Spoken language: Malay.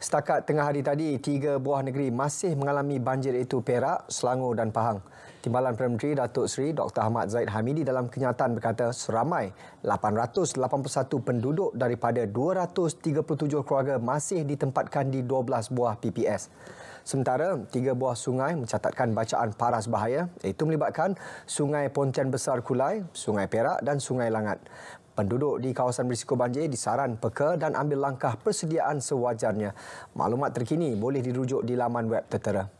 Setakat tengah hari tadi, tiga buah negeri masih mengalami banjir itu Perak, Selangor dan Pahang. Timbalan Perdana Menteri Datuk Seri Dr. Ahmad Zaid Hamidi dalam kenyataan berkata seramai 881 penduduk daripada 237 keluarga masih ditempatkan di 12 buah PPS. Sementara tiga buah sungai mencatatkan bacaan paras bahaya iaitu melibatkan Sungai Pontian Besar Kulai, Sungai Perak dan Sungai Langat. Penduduk di kawasan berisiko banjir disaran peka dan ambil langkah persediaan sewajarnya. Maklumat terkini boleh dirujuk di laman web tertera.